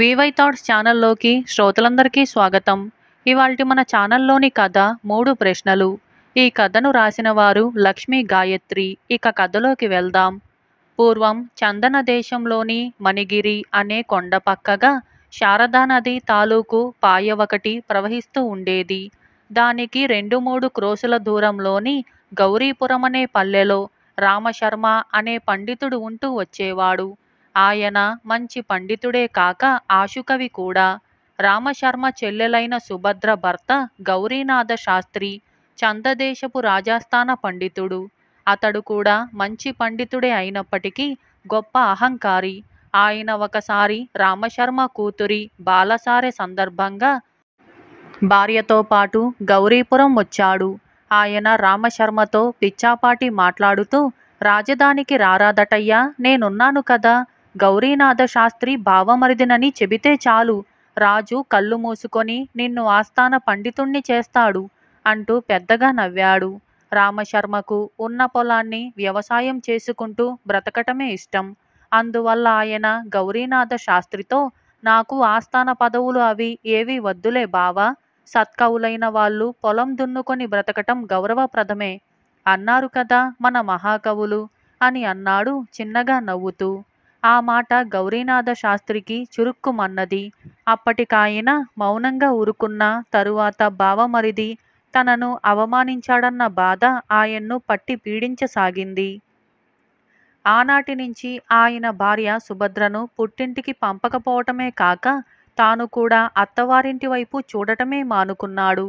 VY thoughts ఛానల్లోకి శ్రోతలందరికీ స్వాగతం ఇవాళ మన ఛానల్లోని కథ మూడు ప్రశ్నలు ఈ కథను రాసిన వారు లక్ష్మీ గాయత్రి ఇక కథలోకి వెళ్దాం పూర్వం చందన దేశంలోని మణిగిరి అనే కొండ పక్కగా శారదా నది తాలూకు పాయ ఒకటి ప్రవహిస్తూ ఉండేది దానికి రెండు మూడు క్రోసుల దూరంలోని గౌరీపురం అనే పల్లెలో రామశర్మ అనే పండితుడు ఉంటూ వచ్చేవాడు ఆయన మంచి పండితుడే కాక ఆశుకవి కూడా రామశర్మ చెల్లెలైన సుభద్ర భర్త గౌరీనాథ శాస్త్రి చందదేశపు రాజస్థాన పండితుడు అతడు కూడా మంచి పండితుడే అయినప్పటికీ గొప్ప అహంకారి ఆయన ఒకసారి రామశర్మ కూతురి బాలసారే సందర్భంగా భార్యతో పాటు గౌరీపురం వచ్చాడు ఆయన రామశర్మతో పిచ్చాపాటి మాట్లాడుతూ రాజధానికి రారాదటయ్యా నేనున్నాను కదా గౌరీనాథ శాస్త్రి బావమరిదినని చెబితే చాలు రాజు కళ్ళు మూసుకొని నిన్ను ఆస్థాన పండితుణ్ణి చేస్తాడు అంటూ పెద్దగా నవ్వాడు రామశర్మకు ఉన్న పొలాన్ని వ్యవసాయం చేసుకుంటూ బ్రతకటమే ఇష్టం అందువల్ల ఆయన గౌరీనాథ శాస్త్రితో నాకు ఆస్థాన పదవులు అవి ఏవి వద్దులే బావా సత్కవులైన వాళ్ళు పొలం దున్నుకొని బ్రతకటం గౌరవప్రదమే అన్నారు కదా మన మహాకవులు అని అన్నాడు చిన్నగా నవ్వుతూ ఆ మాట గౌరీనాథ శాస్త్రికి చురుక్కుమన్నది. అప్పటికాయన మౌనంగా ఊరుకున్న తరువాత భావమరిది తనను అవమానించాడన్న బాధ ఆయన్ను పట్టి పీడించసాగింది. నుంచి ఆయన భార్య సుభద్రను పుట్టింటికి పంపకపోవటమే కాక తాను కూడా అత్తవారింటి వైపు చూడటమే మానుకున్నాడు.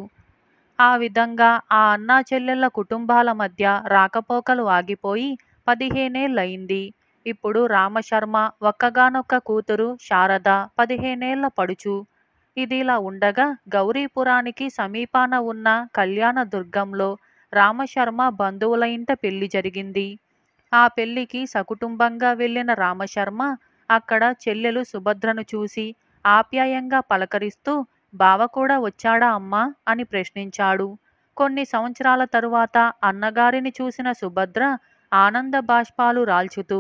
ఆ విధంగా ఆ అన్నా చెల్లెళ్ల కుటుంబాల మధ్య రాకపోకలు ఆగిపోయి పదిహేనేళ్ళయింది. ఇప్పుడు రామశర్మ ఒక్కగానొక్క కూతురు శారద పదిహేనేళ్ల పడుచు ఇదిలా ఉండగా గౌరీపురానికి సమీపాన ఉన్న కళ్యాణదుర్గంలో రామశర్మ బంధువుల ఇంట పెళ్లి జరిగింది ఆ పెళ్లికి సకుటుంబంగా వెళ్లిన రామశర్మ అక్కడ చెల్లెలు సుభద్రను చూసి ఆప్యాయంగా పలకరిస్తూ బావ కూడా వచ్చాడా అమ్మా అని ప్రశ్నించాడు కొన్ని సంవత్సరాల తరువాత అన్నగారిని చూసిన సుభద్ర ఆనంద బాష్పాలు రాల్చుతూ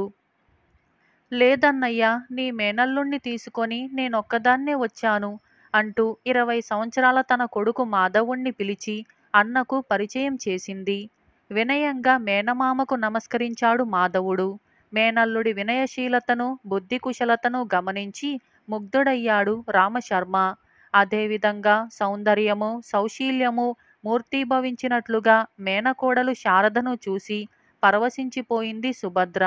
లేదన్నయ్యా నీ మేనల్లుణ్ణి తీసుకొని నేనొక్కదాన్నే వచ్చాను అంటూ ఇరవై సంవత్సరాల తన కొడుకు మాధవుణ్ణి పిలిచి అన్నకు పరిచయం చేసింది వినయంగా మేనమామకు నమస్కరించాడు మాధవుడు మేనల్లుడి వినయశీలతను బుద్ధి కుశలతను గమనించి ముగ్ధుడయ్యాడు రామశర్మ అదేవిధంగా సౌందర్యము సౌశీల్యము మూర్తీభవించినట్లుగా మేనకోడలు శారదను చూసి పరవశించిపోయింది సుభద్ర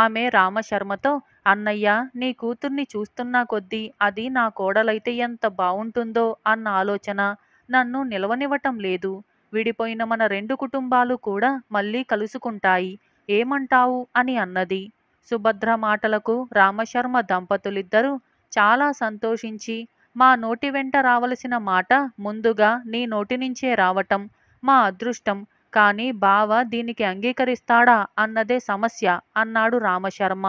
ఆమె రామశర్మతో అన్నయ్య నీ కూతుర్ని చూస్తున్నా కొద్దీ అది నా కోడలైతే ఎంత బావుంటుందో అన్న ఆలోచన నన్ను నిలవనివ్వటం లేదు విడిపోయిన మన రెండు కుటుంబాలు కూడా మళ్ళీ కలుసుకుంటాయి ఏమంటావు అని అన్నది సుభద్ర మాటలకు రామశర్మ దంపతులిద్దరూ చాలా సంతోషించి మా నోటి వెంట రావలసిన మాట ముందుగా నీ నోటి నుంచే రావటం మా అదృష్టం కానీ బావ దీనికి అంగీకరిస్తాడా అన్నదే సమస్య అన్నాడు రామశర్మ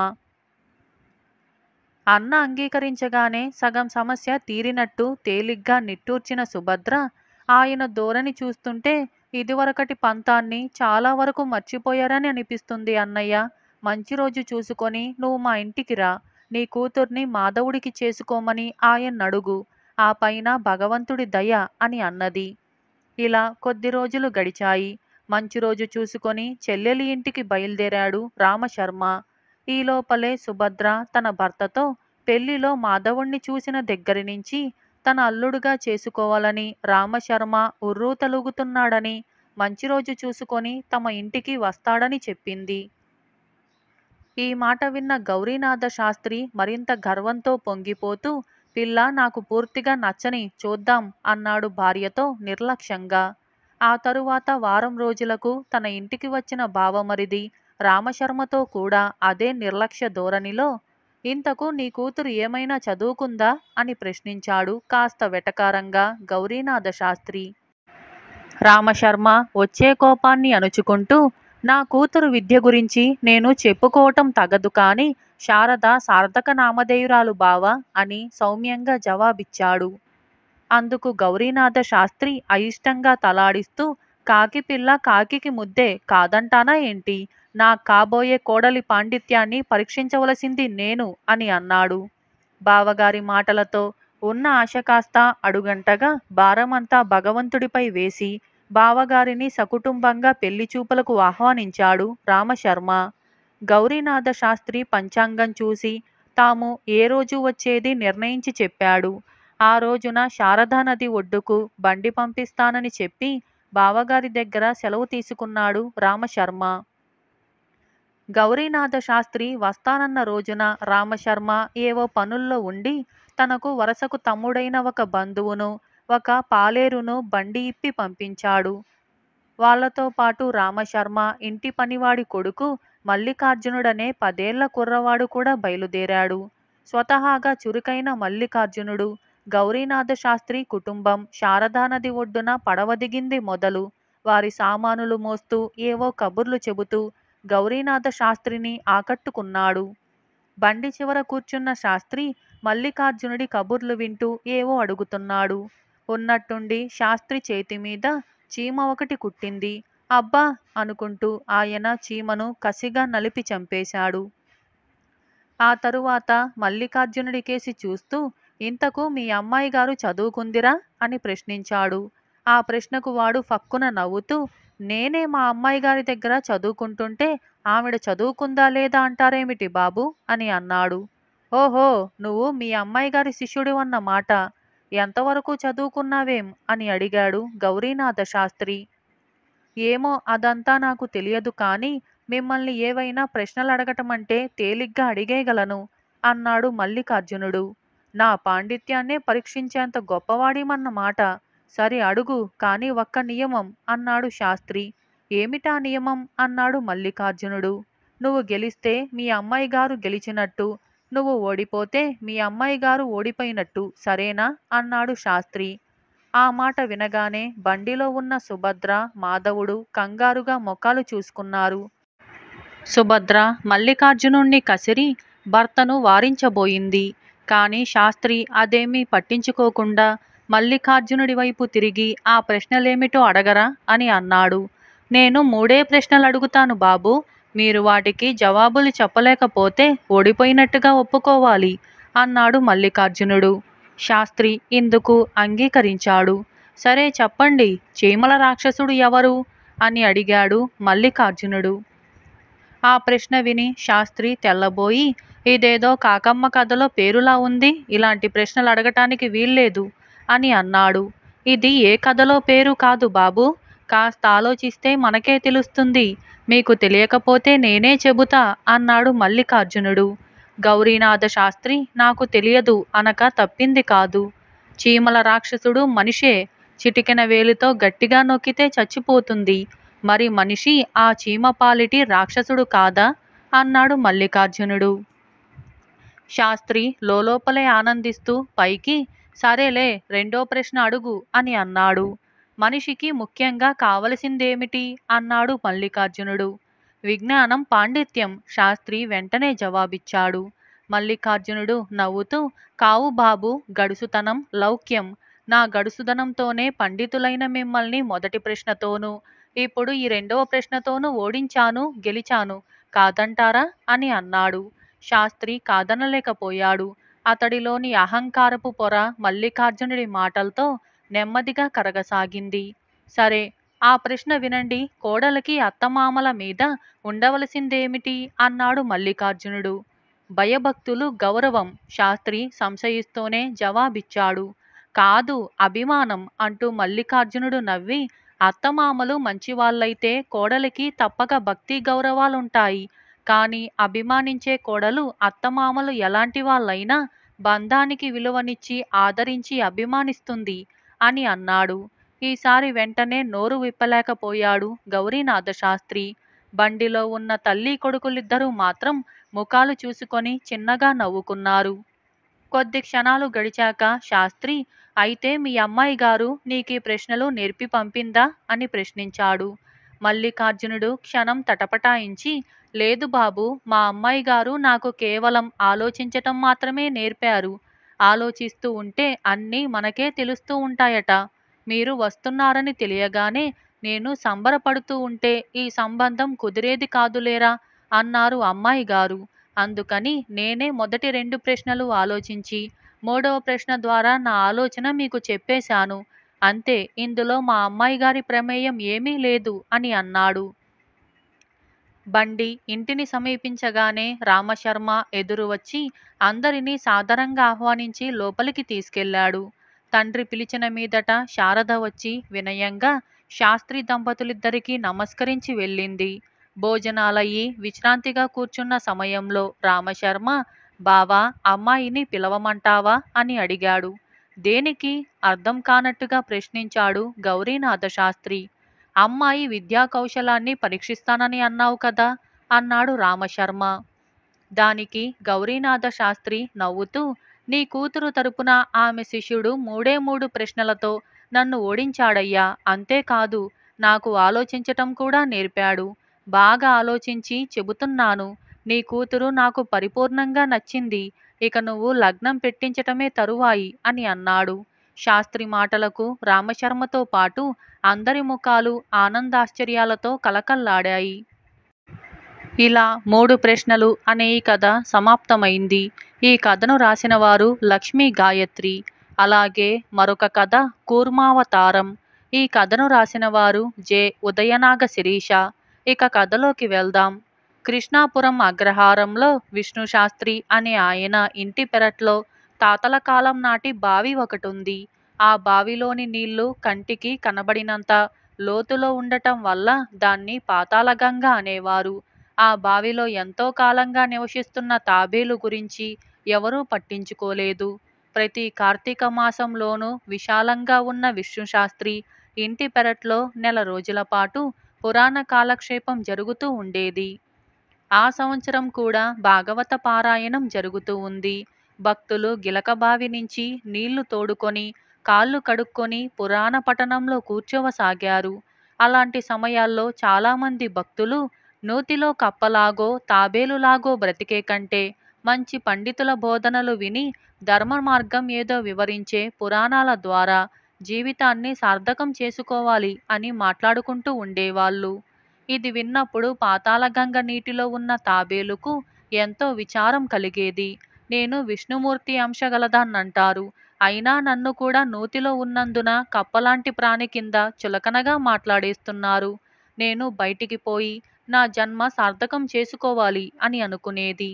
అన్న అంగీకరించగానే సగం సమస్య తీరినట్టు తేలిగ్గా నిట్టూర్చిన సుభద్ర ఆయన ధోరణి చూస్తుంటే ఇదివరకటి పంతాన్ని చాలా వరకు మర్చిపోయారని అనిపిస్తుంది అన్నయ్య మంచి రోజు చూసుకొని నువ్వు మా ఇంటికి రా నీ కూతుర్ని మాధవుడికి చేసుకోమని ఆయన్నడుగు ఆ పైన భగవంతుడి దయ అని అన్నది ఇలా కొద్ది రోజులు గడిచాయి మంచి రోజు చూసుకొని చెల్లెలి ఇంటికి బయలుదేరాడు రామశర్మ ఈలోపలే సుభద్ర తన భర్తతో పెళ్లిలో మాధవుణ్ణి చూసిన దగ్గరి నుంచి తన అల్లుడుగా చేసుకోవాలని రామశర్మ ఉర్రూ తలుగుతున్నాడని మంచి రోజు చూసుకొని తమ ఇంటికి వస్తాడని చెప్పింది ఈ మాట విన్న గౌరీనాథ శాస్త్రి మరింత గర్వంతో పొంగిపోతూ పిల్ల నాకు పూర్తిగా నచ్చని చూద్దాం అన్నాడు భార్యతో నిర్లక్ష్యంగా ఆ తరువాత వారం రోజులకు తన ఇంటికి వచ్చిన బావమరిది రామశర్మతో కూడా అదే నిర్లక్ష్య ధోరణిలో ఇంతకు నీ కూతురు ఏమైనా చదువుకుందా అని ప్రశ్నించాడు కాస్త వెటకారంగా గౌరీనాథ శాస్త్రి రామశర్మ వచ్చే కోపాన్ని అణుచుకుంటూ నా కూతురు విద్య గురించి నేను చెప్పుకోవటం తగదు కానీ శారద సార్థక నామధేయురాలు బావ అని సౌమ్యంగా జవాబిచ్చాడు అందుకు గౌరీనాథ శాస్త్రి అయిష్టంగా తలాడిస్తూ కాకి పిల్ల కాకికి ముద్దే కాదంటానా ఏంటి నా కాబోయే కోడలి పాండిత్యాన్ని పరీక్షించవలసింది నేను అని అన్నాడు బావగారి మాటలతో ఉన్న ఆశ కాస్త అడుగంటగా భారమంతా భగవంతుడిపై వేసి బావగారిని సకుటుంబంగా పెళ్లి చూపులకు ఆహ్వానించాడు రామశర్మ గౌరీనాథ శాస్త్రి పంచాంగం చూసి తాము ఏ రోజు వచ్చేది నిర్ణయించి చెప్పాడు ఆ రోజున శారదా నది ఒడ్డుకు బండి పంపిస్తానని చెప్పి బావగారి దగ్గర సెలవు తీసుకున్నాడు రామశర్మ గౌరీనాథ శాస్త్రి వస్తానన్న రోజున రామశర్మ ఏవో పనుల్లో ఉండి తనకు వరసకు తమ్ముడైన ఒక బంధువును ఒక పాలేరును బండి ఇప్పి పంపించాడు వాళ్లతో పాటు రామశర్మ ఇంటి పనివాడి కొడుకు మల్లికార్జునుడనే పదేళ్ల కుర్రవాడు కూడా బయలుదేరాడు స్వతహాగా చురుకైన మల్లికార్జునుడు గౌరీనాథశాస్త్రి కుటుంబం శారదానది ఒడ్డున పడవ దిగింది మొదలు వారి సామానులు మోస్తూ ఏవో కబుర్లు చెబుతూ గౌరీనాథశాస్త్రిని ఆకట్టుకున్నాడు. బండి చివర కూర్చున్న శాస్త్రి మల్లికార్జునుడి కబుర్లు వింటూ ఏవో అడుగుతున్నాడు. ఉన్నట్టుండి శాస్త్రి చేతి మీద చీమ ఒకటి కుట్టింది. అబ్బా అనుకుంటూ ఆయన చీమను కసిగా నలిపి చంపేశాడు. ఆ తరువాత కేసి చూస్తూ ఇంతకు మీ అమ్మాయి గారు చదువుకుందిరా అని ప్రశ్నించాడు ఆ ప్రశ్నకు వాడు ఫక్కున నవ్వుతూ నేనే మా అమ్మాయి గారి దగ్గర చదువుకుంటుంటే ఆవిడ చదువుకుందా లేదా అంటారేమిటి బాబు అని అన్నాడు ఓహో నువ్వు మీ అమ్మాయి గారి శిష్యుడు అన్న మాట ఎంతవరకు చదువుకున్నావేం అని అడిగాడు గౌరీనాథ శాస్త్రి ఏమో అదంతా నాకు తెలియదు కానీ మిమ్మల్ని ఏవైనా ప్రశ్నలు అడగటమంటే తేలిగ్గా అడిగేయగలను అన్నాడు మల్లికార్జునుడు నా పాండిత్యాన్నే పరీక్షించేంత గొప్పవాడిమన్నమాట సరి అడుగు కానీ ఒక్క నియమం అన్నాడు శాస్త్రి ఏమిటా నియమం అన్నాడు మల్లికార్జునుడు నువ్వు గెలిస్తే మీ అమ్మాయి గారు గెలిచినట్టు నువ్వు ఓడిపోతే మీ అమ్మాయి గారు ఓడిపోయినట్టు సరేనా అన్నాడు శాస్త్రి ఆ మాట వినగానే బండిలో ఉన్న సుభద్ర మాధవుడు కంగారుగా మొఖాలు చూసుకున్నారు సుభద్ర మల్లికార్జునుణ్ణి కసిరి భర్తను వారించబోయింది కానీ శాస్త్రి అదేమీ పట్టించుకోకుండా మల్లికార్జునుడి వైపు తిరిగి ఆ ప్రశ్నలేమిటో అడగరా అని అన్నాడు నేను మూడే ప్రశ్నలు అడుగుతాను బాబు మీరు వాటికి జవాబులు చెప్పలేకపోతే ఓడిపోయినట్టుగా ఒప్పుకోవాలి అన్నాడు మల్లికార్జునుడు శాస్త్రి ఇందుకు అంగీకరించాడు సరే చెప్పండి చీమల రాక్షసుడు ఎవరు అని అడిగాడు మల్లికార్జునుడు ఆ ప్రశ్న విని శాస్త్రి తెల్లబోయి ఇదేదో కాకమ్మ కథలో పేరులా ఉంది ఇలాంటి ప్రశ్నలు అడగటానికి వీల్లేదు అని అన్నాడు ఇది ఏ కథలో పేరు కాదు బాబు కాస్త ఆలోచిస్తే మనకే తెలుస్తుంది మీకు తెలియకపోతే నేనే చెబుతా అన్నాడు మల్లికార్జునుడు గౌరీనాథ శాస్త్రి నాకు తెలియదు అనక తప్పింది కాదు చీమల రాక్షసుడు మనిషే చిటికెన వేలితో గట్టిగా నొక్కితే చచ్చిపోతుంది మరి మనిషి ఆ చీమపాలిటి రాక్షసుడు కాదా అన్నాడు మల్లికార్జునుడు శాస్త్రి లోలోపలే ఆనందిస్తూ పైకి సరేలే రెండో ప్రశ్న అడుగు అని అన్నాడు మనిషికి ముఖ్యంగా కావలసిందేమిటి అన్నాడు మల్లికార్జునుడు విజ్ఞానం పాండిత్యం శాస్త్రి వెంటనే జవాబిచ్చాడు మల్లికార్జునుడు నవ్వుతూ కావు బాబు గడుసుతనం లౌక్యం నా గడుసుదనంతోనే పండితులైన మిమ్మల్ని మొదటి ప్రశ్నతోనూ ఇప్పుడు ఈ రెండవ ప్రశ్నతోనూ ఓడించాను గెలిచాను కాదంటారా అని అన్నాడు శాస్త్రి కాదనలేకపోయాడు అతడిలోని అహంకారపు పొర మల్లికార్జునుడి మాటలతో నెమ్మదిగా కరగసాగింది సరే ఆ ప్రశ్న వినండి కోడలకి అత్తమామల మీద ఉండవలసిందేమిటి అన్నాడు మల్లికార్జునుడు భయభక్తులు గౌరవం శాస్త్రి సంశయిస్తూనే జవాబిచ్చాడు కాదు అభిమానం అంటూ మల్లికార్జునుడు నవ్వి అత్తమామలు మంచివాళ్ళైతే కోడలికి తప్పక భక్తి గౌరవాలుంటాయి కానీ అభిమానించే కోడలు అత్తమామలు ఎలాంటి వాళ్ళైనా బంధానికి విలువనిచ్చి ఆదరించి అభిమానిస్తుంది అని అన్నాడు ఈసారి వెంటనే నోరు విప్పలేకపోయాడు గౌరీనాథ శాస్త్రి బండిలో ఉన్న తల్లి కొడుకులిద్దరూ మాత్రం ముఖాలు చూసుకొని చిన్నగా నవ్వుకున్నారు కొద్ది క్షణాలు గడిచాక శాస్త్రి అయితే మీ అమ్మాయి గారు నీకీ ప్రశ్నలు నేర్పి పంపిందా అని ప్రశ్నించాడు మల్లికార్జునుడు క్షణం తటపటాయించి లేదు బాబూ మా అమ్మాయి గారు నాకు కేవలం ఆలోచించటం మాత్రమే నేర్పారు. ఆలోచిస్తూ ఉంటే అన్నీ మనకే తెలుస్తూ ఉంటాయట. మీరు వస్తున్నారని తెలియగానే నేను సంబరపడుతూ ఉంటే ఈ సంబంధం కుదిరేది కాదులేరా అన్నారు అమ్మాయి గారు అందుకని నేనే మొదటి రెండు ప్రశ్నలు ఆలోచించి, మూడవ ప్రశ్న ద్వారా నా ఆలోచన మీకు చెప్పేశాను. అంతే ఇందులో మా అమ్మాయిగారి ప్రమేయం ఏమీ లేదు అని అన్నాడు. బండి ఇంటిని సమీపించగానే రామశర్మ ఎదురు వచ్చి అందరినీ సాదరంగా ఆహ్వానించి లోపలికి తీసుకెళ్లాడు తండ్రి పిలిచిన మీదట శారద వచ్చి వినయంగా శాస్త్రి దంపతులిద్దరికీ నమస్కరించి వెళ్ళింది భోజనాలయ్యి విశ్రాంతిగా కూర్చున్న సమయంలో రామశర్మ బావా అమ్మాయిని పిలవమంటావా అని అడిగాడు దేనికి అర్థం కానట్టుగా ప్రశ్నించాడు గౌరీనాథ శాస్త్రి అమ్మాయి విద్యా కౌశలాన్ని పరీక్షిస్తానని అన్నావు కదా అన్నాడు రామశర్మ దానికి గౌరీనాథ శాస్త్రి నవ్వుతూ నీ కూతురు తరపున ఆమె శిష్యుడు మూడే మూడు ప్రశ్నలతో నన్ను ఓడించాడయ్యా అంతేకాదు నాకు ఆలోచించటం కూడా నేర్పాడు బాగా ఆలోచించి చెబుతున్నాను నీ కూతురు నాకు పరిపూర్ణంగా నచ్చింది ఇక నువ్వు లగ్నం పెట్టించటమే తరువాయి అని అన్నాడు శాస్త్రి మాటలకు రామశర్మతో పాటు అందరి ముఖాలు ఆనందాశ్చర్యాలతో కలకల్లాడాయి ఇలా మూడు ప్రశ్నలు అనే ఈ కథ సమాప్తమైంది ఈ కథను రాసిన వారు లక్ష్మీ గాయత్రి అలాగే మరొక కథ కూర్మావతారం ఈ కథను రాసిన వారు జె ఉదయనాగ శిరీష ఇక కథలోకి వెళ్దాం కృష్ణాపురం అగ్రహారంలో విష్ణు శాస్త్రి అనే ఆయన ఇంటి పెరట్లో తాతల కాలం నాటి బావి ఒకటి ఉంది ఆ బావిలోని నీళ్లు కంటికి కనబడినంత లోతులో ఉండటం వల్ల దాన్ని పాతాళగంగ అనేవారు ఆ బావిలో ఎంతో కాలంగా నివసిస్తున్న తాబేలు గురించి ఎవరూ పట్టించుకోలేదు ప్రతి కార్తీక మాసంలోనూ విశాలంగా ఉన్న విష్ణుశాస్త్రి ఇంటి పెరట్లో నెల రోజుల పాటు పురాణ కాలక్షేపం జరుగుతూ ఉండేది ఆ సంవత్సరం కూడా భాగవత పారాయణం జరుగుతూ ఉంది భక్తులు గిలకబావి నుంచి నీళ్లు తోడుకొని కాళ్ళు కడుక్కొని పురాణ పఠనంలో కూర్చోవసాగారు. అలాంటి సమయాల్లో చాలామంది భక్తులు నూతిలో కప్పలాగో, తాబేలులాగో బ్రతికే కంటే మంచి పండితుల బోధనలు విని ధర్మ మార్గం ఏదో వివరించే పురాణాల ద్వారా జీవితాన్ని సార్థకం చేసుకోవాలి అని మాట్లాడుకుంటూ ఉండేవాళ్ళు. ఇది విన్నప్పుడు పాతాళగంగ నీటిలో ఉన్న తాబేలుకు ఎంతో విచారం కలిగేది. నేను విష్ణుమూర్తి అంశగలదాన్నంటారు అయినా నన్ను కూడా నూతిలో ఉన్నందున కప్పలాంటి ప్రాణి కింద చులకనగా మాట్లాడేస్తున్నారు. నేను బయటికి పోయి నా జన్మ సార్థకం చేసుకోవాలి అని అనుకునేది.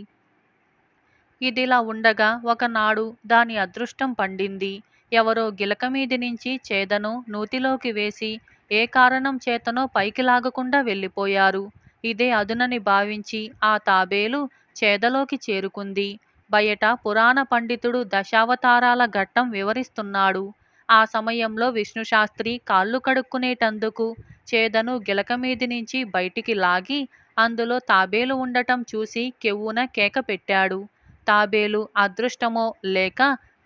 ఇదిలా ఉండగా ఒకనాడు దాని అదృష్టం పండింది. ఎవరో గిలకమీది నుంచి చేదను నూతిలోకి వేసి ఏ కారణం చేతనో పైకి లాగకుండా వెళ్ళిపోయారు. ఇదే అదునని భావించి ఆ తాబేలు చేదలోకి చేరుకుంది. బయట పురాణ పండితుడు దశావతారాల ఘట్టం వివరిస్తున్నాడు. ఆ సమయంలో విష్ణుశాస్త్రి కాళ్ళు కడుక్కునేటందుకు చేదను గిలకమీది నుంచి బయటికి లాగి అందులో తాబేలు ఉండటం చూసి కెవ్వున కేక పెట్టాడు. తాబేలు అదృష్టమో లేక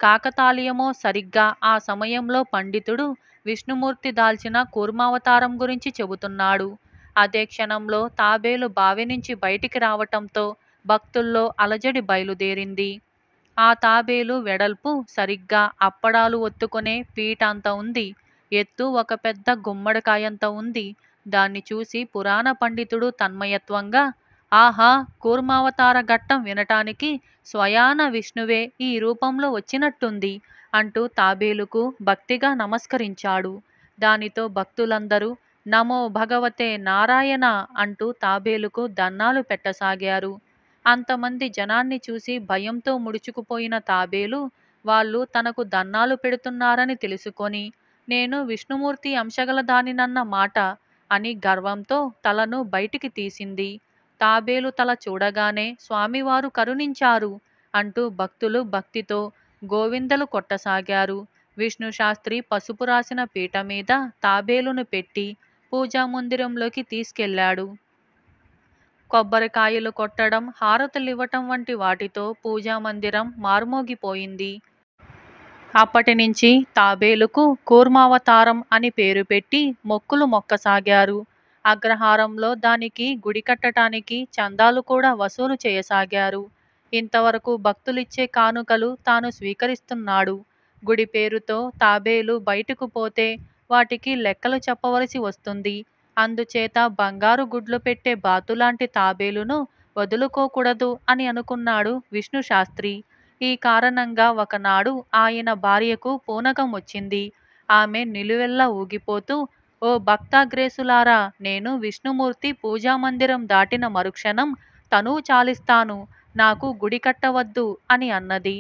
కాకతాళీయమో సరిగ్గా ఆ సమయంలో పండితుడు విష్ణుమూర్తి దాల్చిన కూర్మావతారం గురించి చెబుతున్నాడు. అదే క్షణంలో తాబేలు బావి నుంచి బయటికి రావటంతో భక్తుల్లో అలజడి బయలుదేరింది ఆ తాబేలు వెడల్పు సరిగ్గా అప్పడాలు ఒత్తుకునే పీటంత ఉంది. ఎత్తు ఒక పెద్ద గుమ్మడికాయంత ఉంది. దాన్ని చూసి పురాణ పండితుడు తన్మయత్వంగా ఆహా! కూర్మావతార ఘట్టం వినటానికి స్వయాన విష్ణువే ఈ రూపంలో వచ్చినట్టుంది అంటూ తాబేలుకు భక్తిగా నమస్కరించాడు. దానితో భక్తులందరూ నమో భగవతే నారాయణ అంటూ తాబేలుకు దన్నాలు పెట్టసాగారు. అంతమంది జనాన్ని చూసి భయంతో ముడుచుకుపోయిన తాబేలు వాళ్ళు తనకు దన్నాలు పెడుతున్నారని తెలుసుకొని నేను విష్ణుమూర్తి అంశగలదానినన్న మాట అని గర్వంతో తలను బయటికి తీసింది తాబేలు తల చూడగానే స్వామివారు కరుణించారు అంటూ భక్తులు భక్తితో గోవిందలు కొట్టసాగారు విష్ణు శాస్త్రి పసుపు రాసిన పీట మీద తాబేలును పెట్టి పూజా మందిరంలోకి తీసుకెళ్లాడు కొబ్బరికాయలు కొట్టడం ఇవ్వటం వంటి వాటితో పూజా మందిరం మార్మోగిపోయింది అప్పటి నుంచి తాబేలుకు కూర్మావతారం అని పేరు పెట్టి మొక్కులు మొక్కసాగారు అగ్రహారంలో దానికి గుడి కట్టటానికి చందాలు కూడా వసూలు చేయసాగారు ఇంతవరకు భక్తులిచ్చే కానుకలు తాను స్వీకరిస్తున్నాడు గుడి పేరుతో తాబేలు బయటకు పోతే వాటికి లెక్కలు చెప్పవలసి వస్తుంది అందుచేత బంగారు గుడ్లు పెట్టే బాతులాంటి తాబేలును వదులుకోకూడదు అని అనుకున్నాడు విష్ణు శాస్త్రి ఈ కారణంగా ఒకనాడు ఆయన భార్యకు పూనకం వచ్చింది ఆమె నిలువెల్లా ఊగిపోతూ ఓ భక్తాగ్రేసులారా నేను విష్ణుమూర్తి పూజామందిరం దాటిన మరుక్షణం తనూ చాలిస్తాను నాకు గుడి కట్టవద్దు అని అన్నది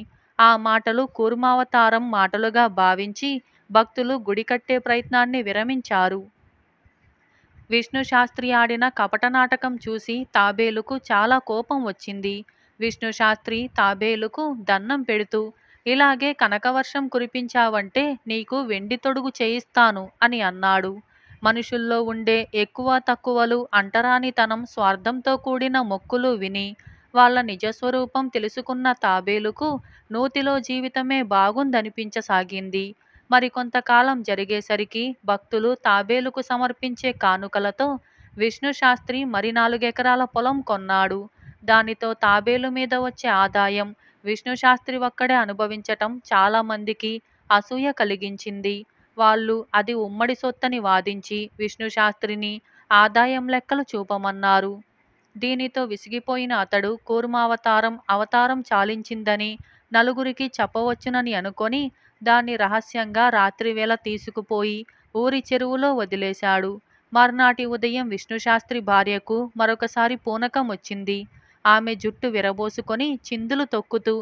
ఆ మాటలు కూర్మావతారం మాటలుగా భావించి భక్తులు గుడి కట్టే ప్రయత్నాన్ని విరమించారు విష్ణు శాస్త్రి ఆడిన కపట నాటకం చూసి తాబేలుకు చాలా కోపం వచ్చింది విష్ణు శాస్త్రి తాబేలుకు దన్నం పెడుతూ ఇలాగే కనకవర్షం కురిపించావంటే నీకు వెండి తొడుగు చేయిస్తాను అని అన్నాడు మనుషుల్లో ఉండే ఎక్కువ తక్కువలు అంటరానితనం స్వార్థంతో కూడిన మొక్కులు విని వాళ్ళ నిజస్వరూపం తెలుసుకున్న తాబేలుకు నూతిలో జీవితమే బాగుందనిపించసాగింది మరికొంతకాలం జరిగేసరికి భక్తులు తాబేలుకు సమర్పించే కానుకలతో విష్ణుశాస్త్రి మరి నాలుగెకరాల పొలం కొన్నాడు. దానితో తాబేలు మీద వచ్చే ఆదాయం విష్ణుశాస్త్రి ఒక్కడే అనుభవించటం చాలామందికి అసూయ కలిగించింది. వాళ్ళు అది ఉమ్మడి సొత్తని వాదించి విష్ణుశాస్త్రిని ఆదాయం లెక్కలు చూపమన్నారు. దీనితో విసిగిపోయిన అతడు కూర్మావతారం అవతారం చాలించిందని నలుగురికి చెప్పవచ్చునని అనుకొని దాన్ని రహస్యంగా రాత్రివేళ తీసుకుపోయి ఊరి చెరువులో వదిలేశాడు మర్నాటి ఉదయం విష్ణుశాస్త్రి భార్యకు మరొకసారి పూనకం వచ్చింది ఆమె జుట్టు విరబోసుకొని చిందులు తొక్కుతూ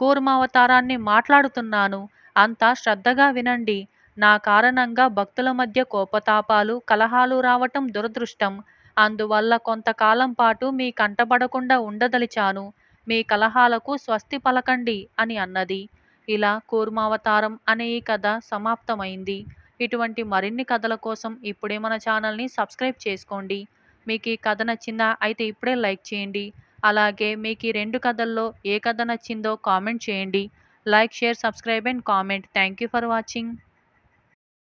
కూర్మావతారాన్ని మాట్లాడుతున్నాను అంతా శ్రద్ధగా వినండి నా కారణంగా భక్తుల మధ్య కోపతాపాలు కలహాలు రావటం దురదృష్టం అందువల్ల కొంతకాలం పాటు మీ కంటపడకుండా ఉండదలిచాను మీ కలహాలకు స్వస్తి పలకండి అని అన్నది ఇలా కూర్మావతారం అనే ఈ కథ సమాప్తమైంది ఇటువంటి మరిన్ని కథల కోసం ఇప్పుడే మన ఛానల్ని సబ్స్క్రైబ్ చేసుకోండి మీకు ఈ కథ నచ్చిందా అయితే ఇప్పుడే లైక్ చేయండి అలాగే మీకు ఈ రెండు కథల్లో ఏ కథ నచ్చిందో కామెంట్ చేయండి like share subscribe and comment thank you for watching